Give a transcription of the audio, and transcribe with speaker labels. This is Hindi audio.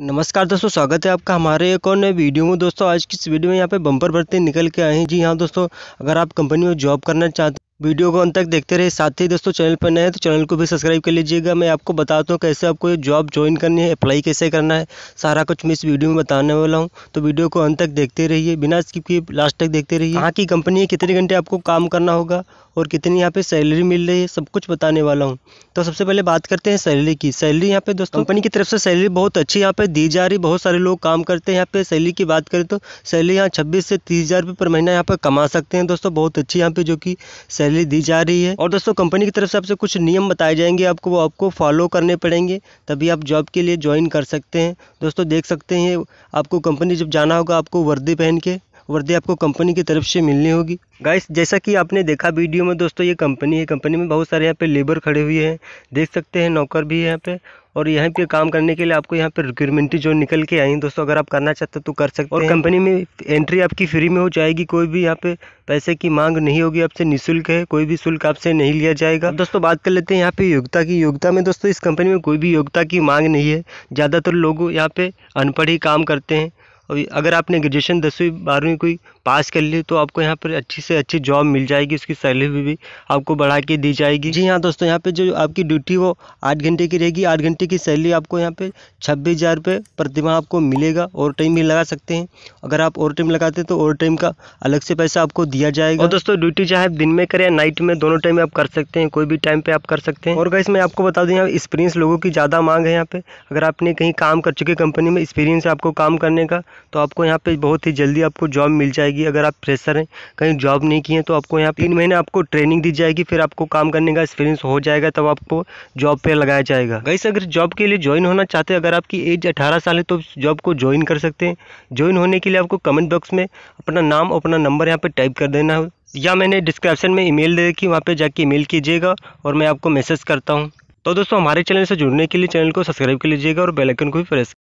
Speaker 1: नमस्कार दोस्तों स्वागत है आपका हमारे एक और नए वीडियो में दोस्तों आज की इस वीडियो में यहाँ पे बम्पर भरते निकल के आए हैं जी हाँ दोस्तों अगर आप कंपनी में जॉब करना चाहते वीडियो को अंत तक देखते रहे साथ ही दोस्तों चैनल पर नए हैं तो चैनल को भी सब्सक्राइब कर लीजिएगा मैं आपको बताता हूँ कैसे आपको ये जॉब ज्वाइन करनी है अप्लाई कैसे करना है सारा कुछ मैं इस वीडियो में बताने वाला हूँ तो वीडियो को अंत तक देखते रहिए बिना स्किप किए लास्ट तक देखते रहिए यहाँ की कंपनी है कितने घंटे आपको काम करना होगा और कितनी यहाँ पे सैलरी मिल रही है सब कुछ बताने वाला हूँ तो सबसे पहले बात करते हैं सैलरी की सैलरी यहाँ पे दोस्तों कंपनी की तरफ से सैलरी बहुत अच्छी यहाँ पे दी जा रही बहुत सारे लोग काम करते हैं यहाँ पे सैलरी की बात करें तो सैलरी यहाँ छब्बीस से तीस हज़ार पर महीना यहाँ पर कमा सकते हैं दोस्तों बहुत अच्छी यहाँ पे जो कि सैलरी दी जा रही है और दोस्तों कंपनी की तरफ से आपसे कुछ नियम बताए जाएंगे आपको वो आपको फॉलो करने पड़ेंगे तभी आप जॉब के लिए ज्वाइन कर सकते हैं दोस्तों देख सकते हैं आपको कंपनी जब जाना होगा आपको वर्दी पहन के वर्दी आपको कंपनी की तरफ से मिलनी होगी गाइस जैसा कि आपने देखा वीडियो में दोस्तों ये कंपनी है कंपनी में बहुत सारे यहाँ पे लेबर खड़े हुए हैं देख सकते हैं नौकर भी है यहाँ पे और यहाँ पे काम करने के लिए आपको यहाँ पे रिक्वायरमेंट जो निकल के आई दोस्तों अगर आप करना चाहते हो तो कर सकते और कंपनी में एंट्री आपकी फ्री में हो जाएगी कोई भी यहाँ पे पैसे की मांग नहीं होगी आपसे निःशुल्क है कोई भी शुल्क आपसे नहीं लिया जाएगा दोस्तों बात कर लेते हैं यहाँ पे योग्यता की योग्यता में दोस्तों इस कंपनी में कोई भी योग्यता की मांग नहीं है ज़्यादातर लोग यहाँ पे अनपढ़ ही काम करते हैं और अगर आपने ग्रेजुएशन दसवीं बारहवीं कोई पास कर ली तो आपको यहाँ पर अच्छी से अच्छी जॉब मिल जाएगी उसकी सैलरी भी, भी आपको बढ़ा के दी जाएगी जी हाँ दोस्तों यहाँ पे जो आपकी ड्यूटी वो आठ घंटे की रहेगी आठ घंटे की सैलरी आपको यहाँ पे छब्बीस हज़ार रुपये प्रतिमा आपको मिलेगा ओवर टाइम भी लगा सकते हैं अगर आप ओवर टाइम लगाते हैं तो ओवर टाइम का अलग से पैसा आपको दिया जाएगा और दोस्तों ड्यूटी चाहे दिन में करें या नाइट में दोनों टाइम आप कर सकते हैं कोई भी टाइम पर आप कर सकते हैं और गाइस मैं आपको बता दें यहाँ एक्सपीरियंस लोगों की ज़्यादा मांग है यहाँ पर अगर आपने कहीं काम कर चुके कंपनी में एक्सपीरियंस है आपको काम करने का तो आपको यहाँ पे बहुत ही जल्दी आपको जॉब मिल जाएगी अगर आप प्रेशर हैं कहीं जॉब नहीं किए तो आपको यहाँ तीन महीने आपको ट्रेनिंग दी जाएगी फिर आपको काम करने का एक्सपीरियंस हो जाएगा तब तो आपको जॉब पर लगाया जाएगा गैस अगर जॉब के लिए ज्वाइन होना चाहते हैं अगर आपकी एज अठारह साल है तो जॉब को ज्वाइन कर सकते हैं ज्वाइन होने के लिए आपको कमेंट बॉक्स में अपना नाम और अपना नंबर यहाँ पर टाइप कर देना है या मैंने डिस्क्रिप्शन में ईमेल दे रखी वहाँ पे जाके ईमेल कीजिएगा और मैं आपको मैसेज करता हूँ तो दोस्तों हमारे चैनल से जुड़ने के लिए चैनल को सब्सक्राइब कर लीजिएगा और बेल आइकन को भी प्रेस